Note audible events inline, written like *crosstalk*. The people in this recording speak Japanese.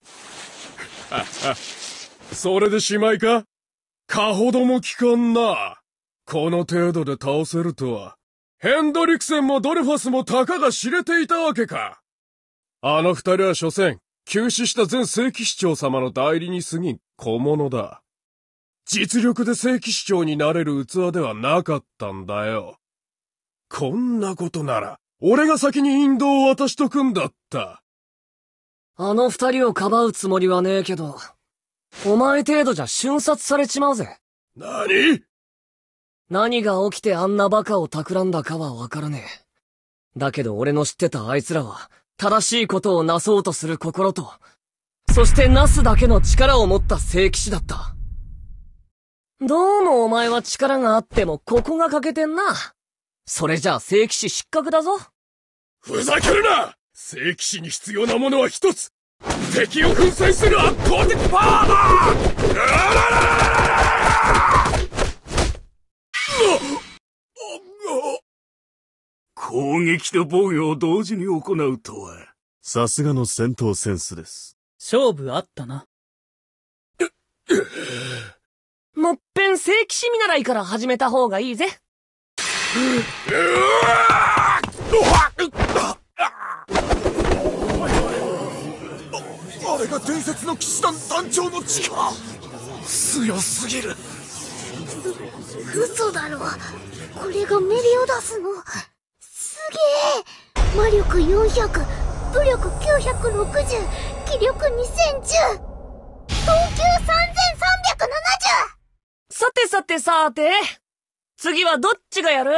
*laughs* それでしまいかかほども効かんな。この程度で倒せるとは。ヘンドリクセンもドルファスもたかが知れていたわけか。あの二人は所詮、急死した前正規市長様の代理に過ぎん小物だ。実力で正規市長になれる器ではなかったんだよ。こんなことなら、俺が先に引導を渡しとくんだった。あの二人をかばうつもりはねえけど、お前程度じゃ瞬殺されちまうぜ。何何が起きてあんなバカを企んだかはわからねえ。だけど俺の知ってたあいつらは、正しいことをなそうとする心と、そしてなすだけの力を持った聖騎士だった。どうもお前は力があってもここが欠けてんな。それじゃあ聖騎士失格だぞ。ふざけるな聖騎士に必要なものは一つ敵を粉砕する圧倒的パワーだ攻撃と防御を同時に行うとは。さすがの戦闘センスです。勝負あったな。もっぺん聖騎士見習いから始めた方がいいぜ。れが伝説の騎士団団長の力強すぎる嘘だろこれがメリオダスのすげえ魔力400武力960気力2010等級3370さてさてさて次はどっちがやる